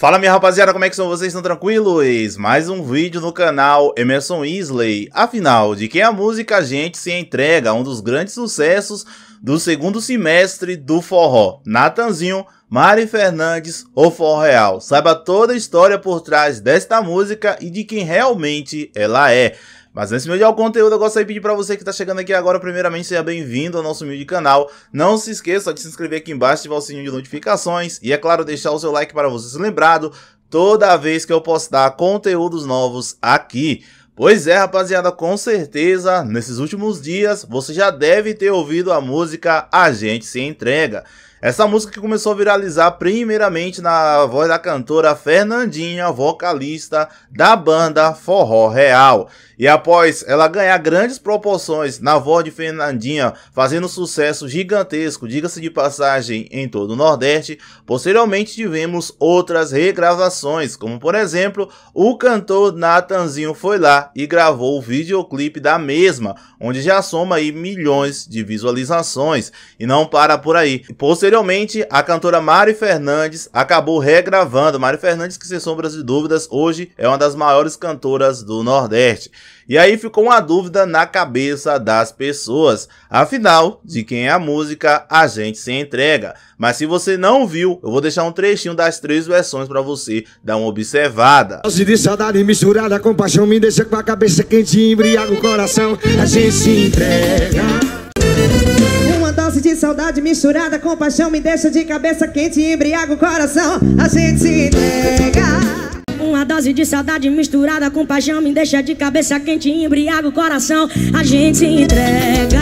Fala minha rapaziada, como é que são vocês? Estão tranquilos? Mais um vídeo no canal Emerson Isley. Afinal, de quem a música a gente se entrega, um dos grandes sucessos do segundo semestre do forró. Natanzinho, Mari Fernandes, ou forró real. Saiba toda a história por trás desta música e de quem realmente ela é. Mas antes de melhorar o conteúdo, eu gostaria de pedir para você que está chegando aqui agora, primeiramente, seja bem-vindo ao nosso humilde canal. Não se esqueça de se inscrever aqui embaixo, ativar o sininho de notificações e, é claro, deixar o seu like para você ser lembrado toda vez que eu postar conteúdos novos aqui. Pois é, rapaziada, com certeza, nesses últimos dias, você já deve ter ouvido a música A Gente Se Entrega. Essa música que começou a viralizar primeiramente na voz da cantora Fernandinha, vocalista da banda Forró Real. E após ela ganhar grandes proporções na voz de Fernandinha, fazendo sucesso gigantesco, diga-se de passagem, em todo o Nordeste, posteriormente tivemos outras regravações, como por exemplo, o cantor Natanzinho foi lá e gravou o videoclipe da mesma, onde já soma aí milhões de visualizações. E não para por aí. Posteriormente, a cantora Mari Fernandes acabou regravando. Mari Fernandes, que sem sombras de dúvidas, hoje é uma das maiores cantoras do Nordeste. E aí ficou uma dúvida na cabeça das pessoas. Afinal, de quem é a música, a gente se entrega. Mas se você não viu, eu vou deixar um trechinho das três versões para você dar uma observada. de saudade misturada com paixão me deixa com a cabeça quente, embriaga o coração. A gente se entrega. Dose de saudade misturada com paixão Me deixa de cabeça quente e embriaga o coração A gente se entrega uma dose de saudade misturada com paixão Me deixa de cabeça quente e embriaga o coração A gente se entrega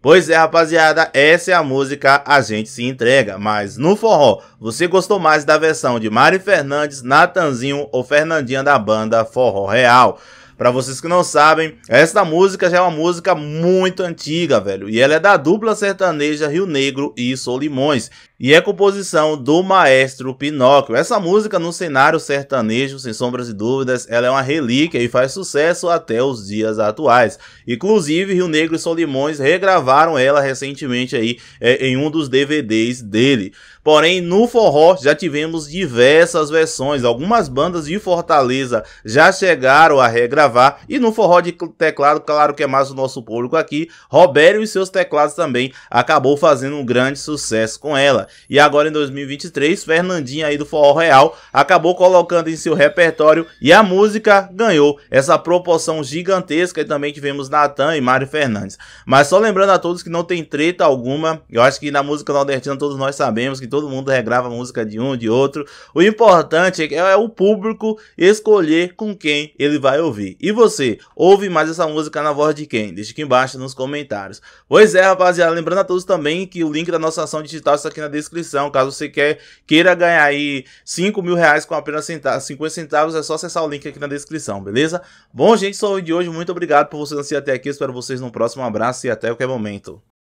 Pois é, rapaziada, essa é a música A Gente Se Entrega, mas no forró, você gostou mais da versão de Mari Fernandes, Natanzinho ou Fernandinha da banda Forró Real? Para vocês que não sabem, esta música já é uma música muito antiga, velho. E ela é da dupla sertaneja Rio Negro e Solimões e é composição do maestro Pinóquio. Essa música no cenário sertanejo, sem sombras e dúvidas, ela é uma relíquia e faz sucesso até os dias atuais. Inclusive, Rio Negro e Solimões regravaram ela recentemente aí é, em um dos DVDs dele. Porém, no forró já tivemos diversas versões. Algumas bandas de Fortaleza já chegaram a regravar. E no forró de teclado, claro que é mais o nosso público aqui, Robério e seus teclados também acabou fazendo um grande sucesso com ela. E agora em 2023, Fernandinha aí do Forró Real acabou colocando em seu repertório e a música ganhou essa proporção gigantesca e também tivemos Natan e Mário Fernandes. Mas só lembrando a todos que não tem treta alguma, eu acho que na música nordestina todos nós sabemos que todo mundo regrava música de um, de outro. O importante é, é o público escolher com quem ele vai ouvir. E você, ouve mais essa música na voz de quem? Deixa aqui embaixo nos comentários. Pois é, rapaziada, lembrando a todos também que o link da nossa ação digital está aqui na descrição descrição. Caso você quer, queira ganhar aí 5 mil reais com apenas centavos, 50 centavos, é só acessar o link aqui na descrição, beleza? Bom, gente, só o de hoje. Muito obrigado por vocês assistir até aqui. Espero vocês no próximo. Um abraço e até qualquer momento.